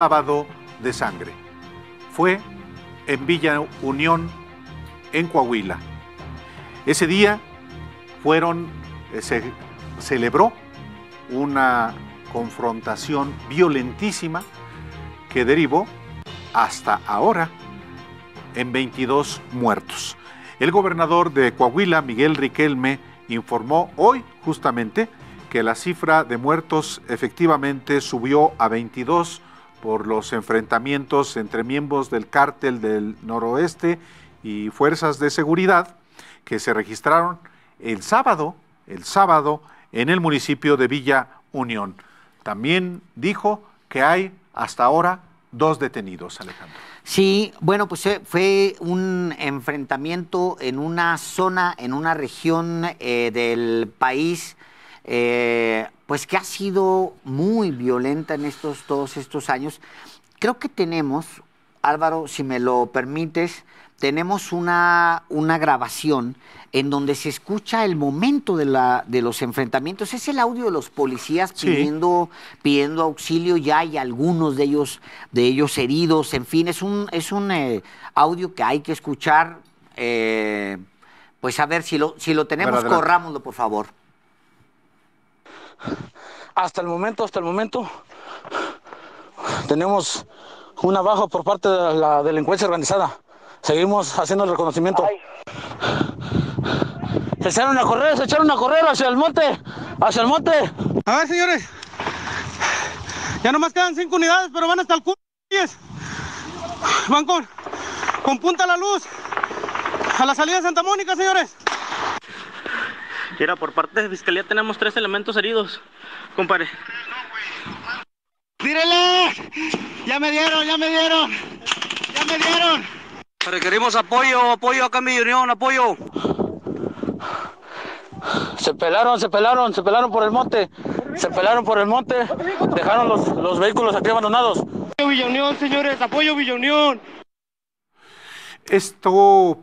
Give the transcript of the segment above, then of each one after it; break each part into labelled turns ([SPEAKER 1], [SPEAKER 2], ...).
[SPEAKER 1] sábado de sangre. Fue en Villa Unión, en Coahuila. Ese día fueron, eh, se celebró una confrontación violentísima que derivó hasta ahora en 22 muertos. El gobernador de Coahuila, Miguel Riquelme, informó hoy justamente que la cifra de muertos efectivamente subió a 22 por los enfrentamientos entre miembros del cártel del noroeste y fuerzas de seguridad que se registraron el sábado, el sábado en el municipio de Villa Unión. También dijo que hay hasta
[SPEAKER 2] ahora dos detenidos, Alejandro. Sí, bueno, pues eh, fue un enfrentamiento en una zona, en una región eh, del país eh, pues que ha sido muy violenta en estos, todos estos años. Creo que tenemos, Álvaro, si me lo permites, tenemos una, una grabación en donde se escucha el momento de, la, de los enfrentamientos. Es el audio de los policías pidiendo, pidiendo auxilio, ya hay algunos de ellos, de ellos heridos, en fin, es un, es un eh, audio que hay que escuchar. Eh, pues a ver, si lo, si lo tenemos, corrámoslo, por favor.
[SPEAKER 3] Hasta el momento, hasta el momento, tenemos una baja por parte de la delincuencia organizada. Seguimos haciendo el reconocimiento. Se echaron a correr, se echaron a correr hacia el monte, hacia el monte. A ver, señores. Ya nomás quedan cinco unidades, pero van hasta el culo. Van con, con punta a la luz. A la salida de Santa Mónica, señores. Mira, por parte de fiscalía tenemos tres elementos heridos, compadre. ¡Tírele! ¡Ya me dieron, ya me dieron! ¡Ya me dieron! Requerimos apoyo, apoyo acá en unión, apoyo. Se pelaron, se pelaron, se pelaron por el monte. Se pelaron por el monte. Dejaron los, vehículos aquí abandonados. Villa Unión, señores, apoyo Villa Unión.
[SPEAKER 1] Esto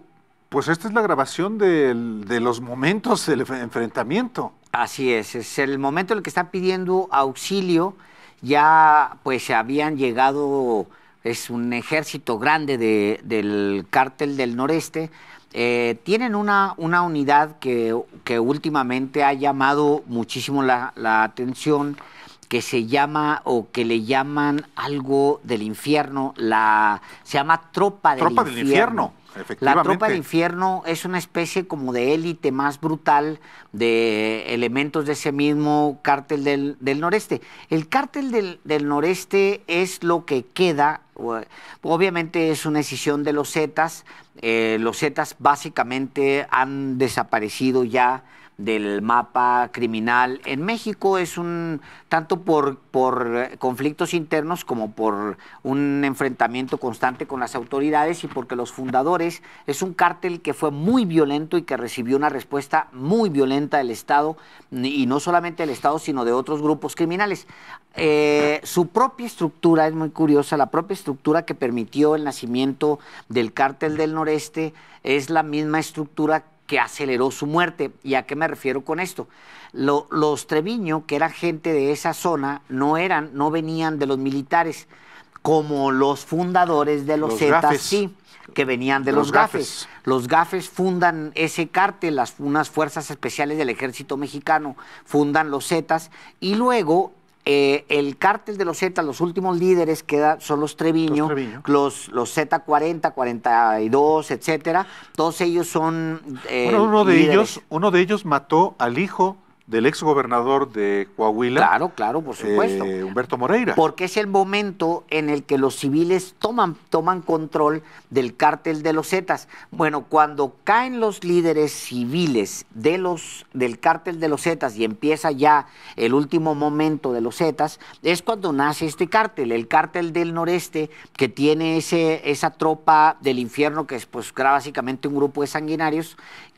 [SPEAKER 1] pues esta es la grabación de los momentos del enfrentamiento.
[SPEAKER 2] Así es, es el momento en el que están pidiendo auxilio. Ya pues habían llegado, es un ejército grande del cártel del noreste. Eh, tienen una, una unidad que, últimamente ha llamado muchísimo la, atención, que se llama o que le llaman algo del infierno, la, se llama Tropa del Tropa Del infierno la tropa del infierno es una especie como de élite más brutal de elementos de ese mismo cártel del, noreste. El cártel del, noreste es lo que queda, obviamente es una decisión de los Zetas, eh, los Zetas básicamente han desaparecido ya del mapa criminal en México es un tanto por, por eh, conflictos internos como por un enfrentamiento constante con las autoridades y porque los fundadores es un cártel que fue muy violento y que recibió una respuesta muy violenta del Estado y no solamente del Estado sino de otros grupos criminales. Eh, su propia estructura es muy curiosa, la propia estructura que permitió el nacimiento del cártel del noreste es la misma estructura que que aceleró su muerte. ¿Y a qué me refiero con esto? los Treviño, que eran gente de esa zona, no eran, no venían de los militares, como los fundadores de los, Zetas, sí, que venían de los, gafes. Los gafes fundan ese cártel, las, unas fuerzas especiales del ejército mexicano fundan los Zetas y luego eh, el cártel de los Z, los últimos líderes que son los Treviño, los, Z40, 42, etcétera. Todos ellos son. Eh, uno, de ellos,
[SPEAKER 1] uno de ellos mató al hijo del exgobernador de Coahuila. Claro, claro, por supuesto. Eh, Humberto Moreira. Porque
[SPEAKER 2] es el momento en el que los civiles toman, toman control del cártel de los Zetas. Bueno, cuando caen los líderes civiles de los, del cártel de los Zetas y empieza ya el último momento de los Zetas, es cuando nace este cártel, el cártel del noreste, que tiene ese, esa tropa del infierno que es pues, básicamente un grupo de sanguinarios,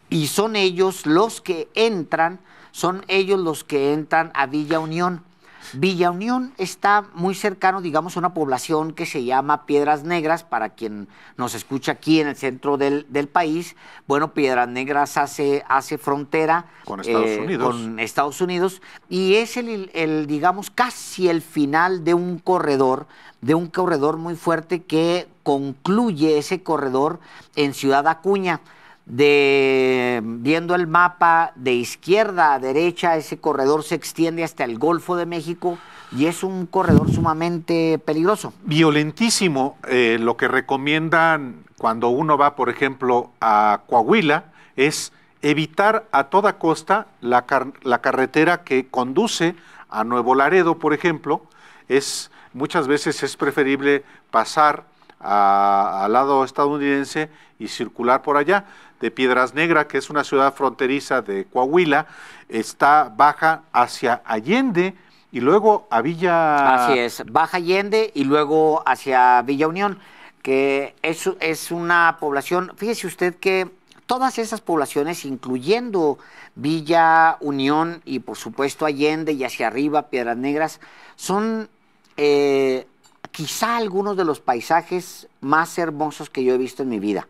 [SPEAKER 2] y son ellos los que entran son ellos los que entran a Villa Unión. Villa Unión está muy cercano, digamos, a una población que se llama Piedras Negras, para quien nos escucha aquí en el centro del, país. Bueno, Piedras Negras hace, hace frontera con Estados, eh, Unidos. y es el, digamos, casi el final de un corredor, de un corredor muy fuerte que concluye ese corredor en Ciudad Acuña de viendo el mapa de izquierda a derecha, ese corredor se extiende hasta el Golfo de México y es un corredor sumamente peligroso.
[SPEAKER 1] Violentísimo, eh, lo que recomiendan cuando uno va, por ejemplo, a Coahuila es evitar a toda costa la, la carretera que conduce a Nuevo Laredo, por ejemplo, es muchas veces es preferible pasar al lado estadounidense y circular por allá. De Piedras Negras, que es una ciudad fronteriza de Coahuila, está baja
[SPEAKER 2] hacia Allende y luego a Villa. Así es, baja Allende y luego hacia Villa Unión, que es, es una población. Fíjese usted que todas esas poblaciones, incluyendo Villa Unión y por supuesto Allende y hacia arriba Piedras Negras, son eh, quizá algunos de los paisajes más hermosos que yo he visto en mi vida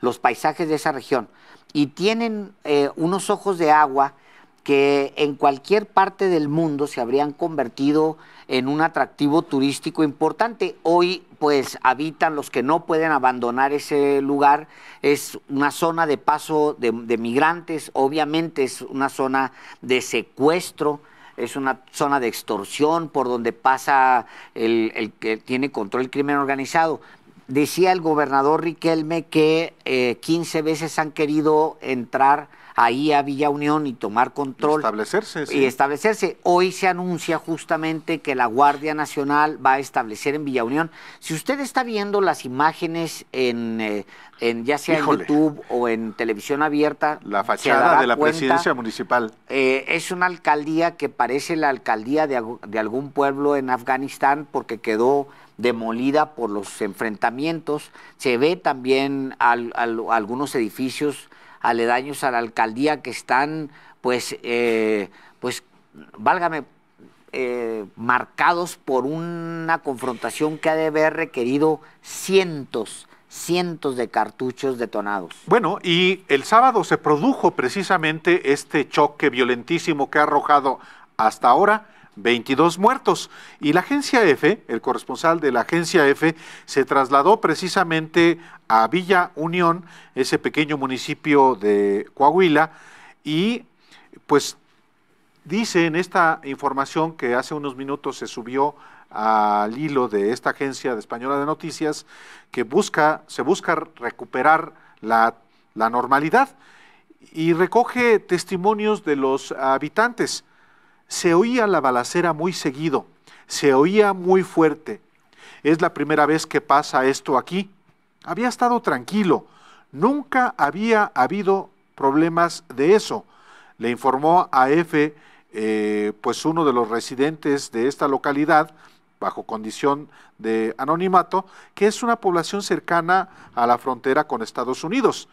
[SPEAKER 2] los paisajes de esa región y tienen eh, unos ojos de agua que en cualquier parte del mundo se habrían convertido en un atractivo turístico importante. Hoy pues habitan los que no pueden abandonar ese lugar. Es una zona de paso de, migrantes, obviamente es una zona de secuestro es una zona de extorsión por donde pasa el, el, que tiene control el crimen organizado decía el gobernador Riquelme que 15 eh, veces han querido entrar ahí a Villa Unión y tomar control. Y establecerse, Y establecerse. Hoy se anuncia justamente que la Guardia Nacional va a establecer en Villa Unión. Si usted está viendo las imágenes en, eh, ya sea en YouTube o en televisión abierta. La fachada de la presidencia municipal. Eh, es una alcaldía que parece la alcaldía de, de algún pueblo en Afganistán porque quedó demolida por los enfrentamientos. Se ve también algunos edificios aledaños a la alcaldía que están, pues, eh, pues, válgame, eh, marcados por una confrontación que ha de haber requerido cientos, cientos de cartuchos detonados. Bueno,
[SPEAKER 1] y el sábado se produjo precisamente este choque violentísimo que ha arrojado hasta ahora 22 muertos. Y la agencia F, el corresponsal de la agencia F, se trasladó precisamente a Villa Unión, ese pequeño municipio de Coahuila, y pues dice en esta información que hace unos minutos se subió al hilo de esta agencia de española de noticias que busca se busca recuperar la, la normalidad y recoge testimonios de los habitantes se oía la balacera muy seguido, se oía muy fuerte. Es la primera vez que pasa esto aquí. Había estado tranquilo, nunca había habido problemas de eso. Le informó a F, eh, pues uno de los residentes de esta localidad, bajo condición de anonimato, que es una población cercana a la frontera con Estados Unidos.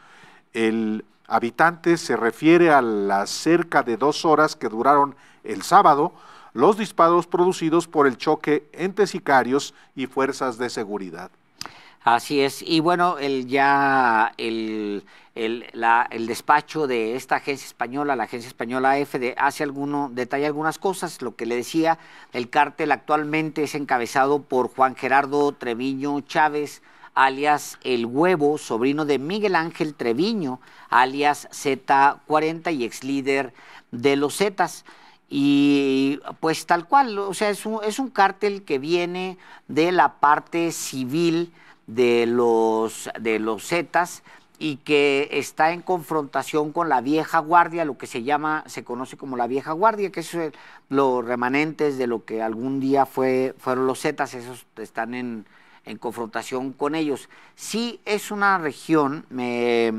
[SPEAKER 1] El habitantes se refiere a las cerca de dos horas que duraron el sábado los disparos producidos por el choque entre sicarios y fuerzas
[SPEAKER 2] de seguridad. Así es, y bueno, el ya el, el, despacho de esta agencia española, la agencia española AFD, hace alguno, detalla algunas cosas. Lo que le decía, el cártel actualmente es encabezado por Juan Gerardo Treviño Chávez, alias El Huevo, sobrino de Miguel Ángel Treviño, alias Z40 y ex líder de los Zetas. Y pues tal cual, o sea, es un, es cártel que viene de la parte civil de los, de los Zetas y que está en confrontación con la vieja guardia, lo que se llama, se conoce como la vieja guardia, que es los remanentes de lo que algún día fue, fueron los Zetas, esos están en, en confrontación con ellos. Sí es una región, me,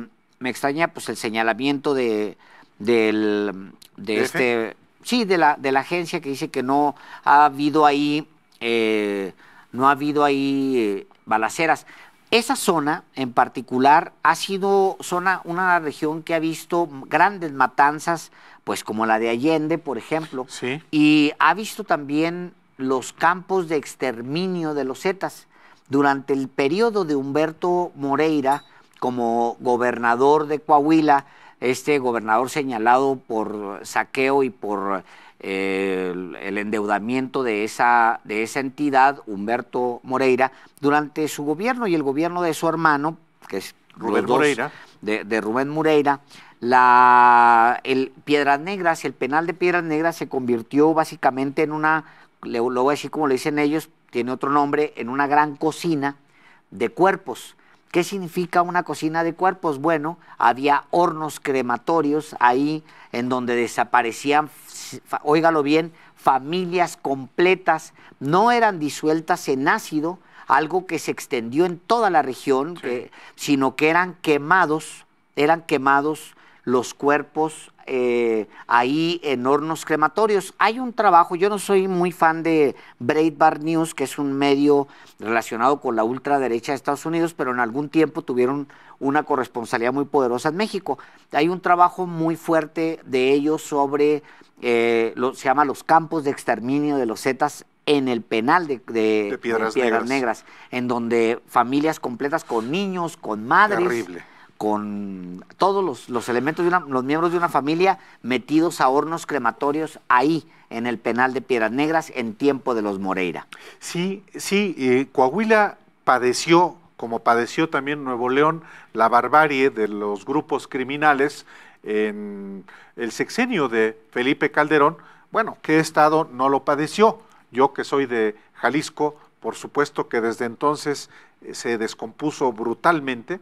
[SPEAKER 2] extraña pues el señalamiento de, del, de este, sí, de la, de la agencia que dice que no ha habido ahí, eh, no ha habido ahí eh, balaceras. Esa zona en particular ha sido zona, una región que ha visto grandes matanzas, pues como la de Allende, por ejemplo, y ha visto también los campos de exterminio de los Zetas durante el periodo de Humberto Moreira como gobernador de Coahuila, este gobernador señalado por saqueo y por eh, el, endeudamiento de esa, de esa entidad, Humberto Moreira, durante su gobierno y el gobierno de su hermano, que es Rubén Moreira. De, Rubén Moreira, la, el Piedras Negras, el penal de Piedras Negras se convirtió básicamente en una, lo voy a decir como le dicen ellos, tiene otro nombre, en una gran cocina de cuerpos. ¿Qué significa una cocina de cuerpos? Bueno, había hornos crematorios ahí en donde desaparecían, óigalo bien, familias completas, no eran disueltas en ácido, algo que se extendió en toda la región, sino que eran quemados, eran quemados los cuerpos eh, ahí en hornos crematorios. Hay un trabajo, yo no soy muy fan de Breitbart News, que es un medio relacionado con la ultraderecha de Estados Unidos, pero en algún tiempo tuvieron una corresponsalidad muy poderosa en México. Hay un trabajo muy fuerte de ellos sobre, eh, lo, se llama los campos de exterminio de los Zetas en el penal de, Piedras, negras. negras. en donde familias completas con niños, con madres. Terrible con todos los, elementos de los miembros de una familia metidos a hornos crematorios ahí en el penal de Piedras Negras en tiempo de los Moreira. Sí, sí, eh, Coahuila
[SPEAKER 1] padeció, como padeció también Nuevo León, la barbarie de los grupos criminales en el sexenio de Felipe Calderón. Bueno, ¿qué estado no lo padeció? Yo que soy de Jalisco, por supuesto que desde entonces eh, se descompuso brutalmente,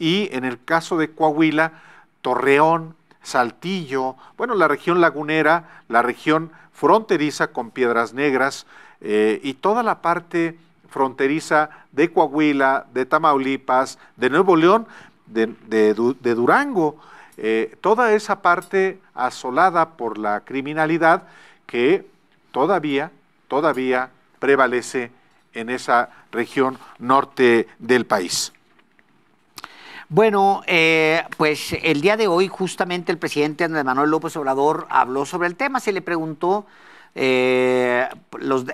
[SPEAKER 1] y en el caso de Coahuila, Torreón, Saltillo, bueno, la región lagunera, la región fronteriza con Piedras Negras eh, y toda la parte fronteriza de Coahuila, de Tamaulipas, de Nuevo León, de, Durango, eh, toda esa parte asolada por la criminalidad que todavía, todavía prevalece en esa región norte del país.
[SPEAKER 2] Bueno, eh, pues el día de hoy justamente el presidente Andrés Manuel López Obrador habló sobre el tema, se le preguntó eh,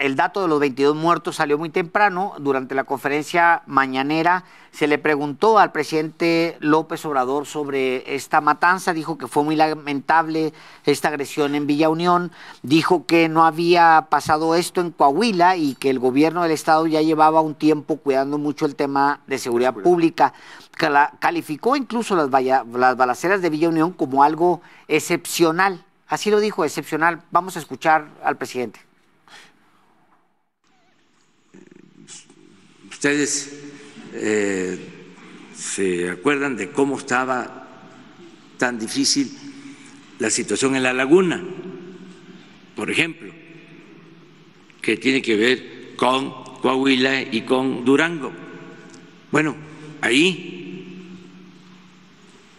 [SPEAKER 2] el dato de los 22 muertos salió muy temprano. Durante la conferencia mañanera se le preguntó al presidente López Obrador sobre esta matanza. Dijo que fue muy lamentable esta agresión en Villa Unión. Dijo que no había pasado esto en Coahuila y que el gobierno del estado ya llevaba un tiempo cuidando mucho el tema de seguridad pública. calificó incluso las balaceras de Villa Unión como algo excepcional Así lo dijo, excepcional. Vamos a escuchar
[SPEAKER 3] al presidente. Ustedes eh, se acuerdan de cómo estaba tan difícil la situación en la laguna, por ejemplo, que tiene que ver con Coahuila y con Durango. Bueno, ahí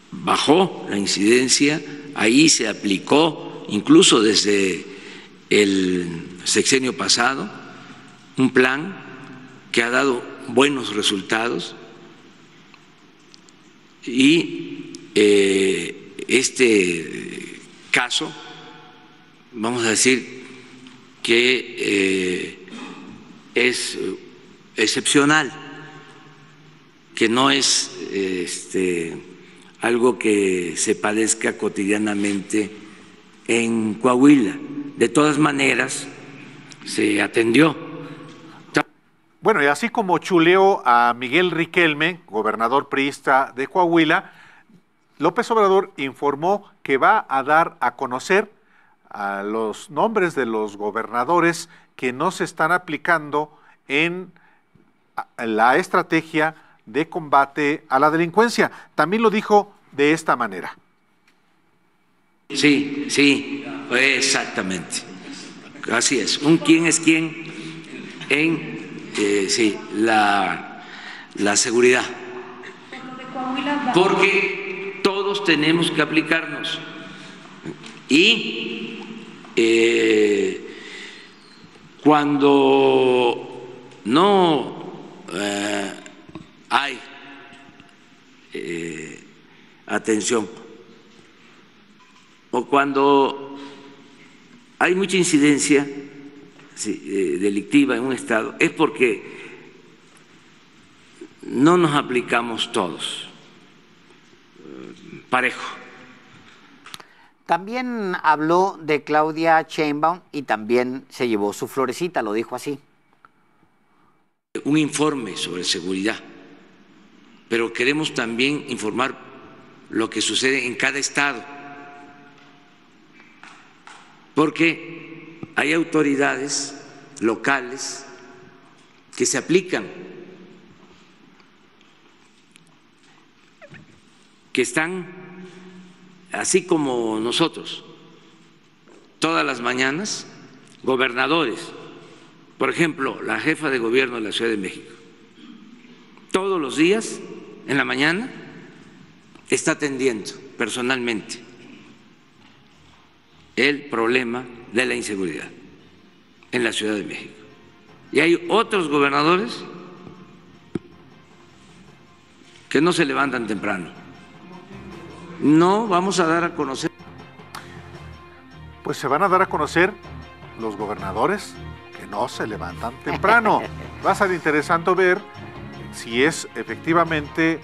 [SPEAKER 3] bajó la incidencia Ahí se aplicó, incluso desde el sexenio pasado, un plan que ha dado buenos resultados y eh, este caso, vamos a decir que eh, es excepcional, que no es este, algo que se padezca cotidianamente en Coahuila. De todas maneras, se atendió. Bueno, y así como
[SPEAKER 1] chuleó a Miguel Riquelme, gobernador priista de Coahuila, López Obrador informó que va a dar a conocer a los nombres de los gobernadores que no se están aplicando en la estrategia de combate a la delincuencia. También lo dijo de esta
[SPEAKER 3] manera. Sí, sí, exactamente. Así es. Un quién es quién en eh, sí, la, la seguridad. Porque todos tenemos que aplicarnos. Y eh, cuando no eh, hay eh, atención. O cuando hay mucha incidencia eh, delictiva en un Estado, es porque no nos aplicamos todos eh, parejo.
[SPEAKER 2] También habló de Claudia Chainbaum y también se llevó su florecita, lo dijo así. Un informe
[SPEAKER 3] sobre seguridad pero queremos también informar lo que sucede en cada estado, porque hay autoridades locales que se aplican, que están así como nosotros, todas las mañanas, gobernadores, por ejemplo, la jefa de gobierno de la Ciudad de México, todos los días en la mañana está atendiendo personalmente el problema de la inseguridad en la Ciudad de México. Y hay otros gobernadores que no se levantan temprano.
[SPEAKER 1] No vamos a dar a conocer. Pues se van a dar a conocer los gobernadores que no se levantan temprano. Va a ser interesante ver si es efectivamente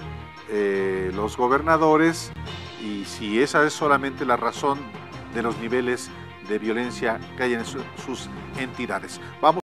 [SPEAKER 1] eh, los gobernadores y si esa es solamente la razón de los niveles de violencia que hay en sus entidades. Vamos